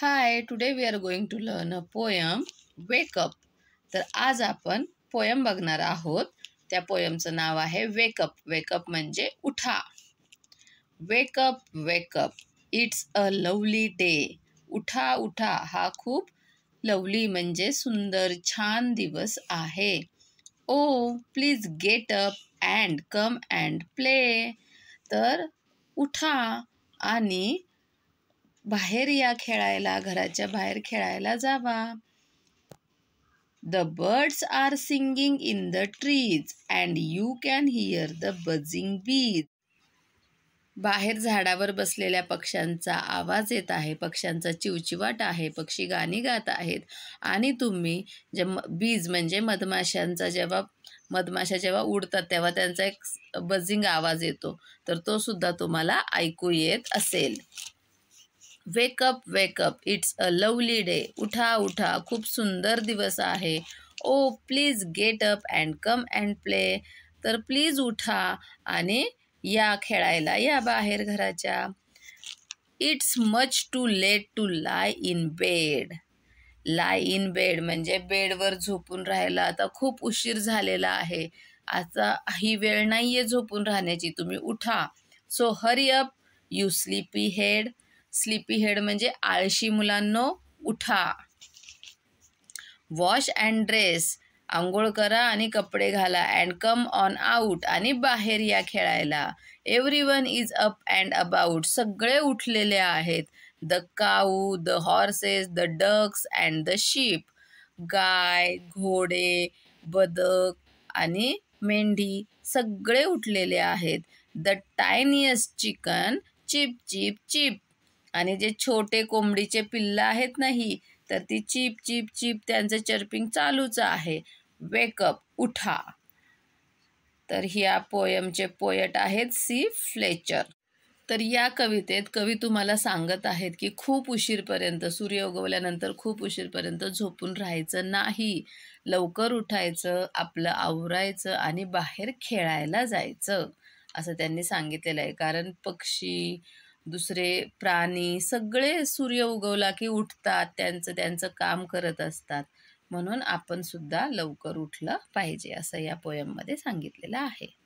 high today we are going to learn a poem wake up तर आज आपण poem बघणार आहोत त्या पोयमचं नाव आहे वेकअप वेकअप म्हणजे उठा wake up wake up it's a lovely day उठा उठा हा खूप लवली म्हणजे सुंदर छान दिवस आहे oh please get up and come and play तर उठा आणि बाहेर या खेळायला घराच्या बाहेर खेळायला जावा the birds are singing in the trees and you can hear the buzzing bees बाहेर झाडावर बसलेल्या पक्ष्यांचा आवाज येत आहे पक्ष्यांचा चिवचिवाट आहे पक्षी गाणी गात आहेत आणि तुम्ही जे बीज म्हणजे मधमाशांचा जेव्हा मधमाशा जेव्हा उडतात तेव्हा त्यांचा एक बझिंग आवाज येतो तर तो सुद्धा तुम्हाला ऐकू येत असेल wake up wake up it's a lovely day उठा उठा खूप सुंदर दिवस आहे oh please get up and come and play तर प्लीज उठा आणि या खेळायला या बाहेर घराच्या it's much too late to lie in bed lie in bed म्हणजे बेडवर झोपून राहायला आता खूप उशीर झालेला आहे आता ही वेळ नाही आहे झोपून राहण्याची तुम्ही उठा so hurry up you sleepy head sleepy head म्हणजे आळशी मुलांनो उठा वॉश अँड ड्रेस आंघोळ करा आणि कपडे घाला अँड कम ऑन आऊट आणि बाहेर या खेळायला everyone is up and about सगळे उठलेले आहेत the cow the horses the ducks and the sheep गाय घोडे बदक आणि मेंढी सगळे उठलेले आहेत the tiniest chicken cheep cheep cheep आणि जे छोटे कोंबडीचे पिल्ल आहेत नाही तर ती चीप चीप चीप त्यांचं चर्पिंग चालूच आहे वेकअप उठा तर ह्या पोयमचे पोयट आहेत सी फ्लेचर तर या कवितेत कवी तुम्हाला सांगत आहेत की खूप उशीरपर्यंत सूर्य उगवल्यानंतर खूप उशीरपर्यंत झोपून राहायचं नाही लवकर उठायचं आपलं आवरायचं आणि बाहेर खेळायला जायचं असं त्यांनी सांगितलेलं आहे कारण पक्षी दुसरे प्राणी सगळे सूर्य उगवला की उठतात त्यांचं त्यांचं काम करत असतात म्हणून आपण सुद्धा लवकर उठलं पाहिजे असं या पोयममध्ये सांगितलेलं आहे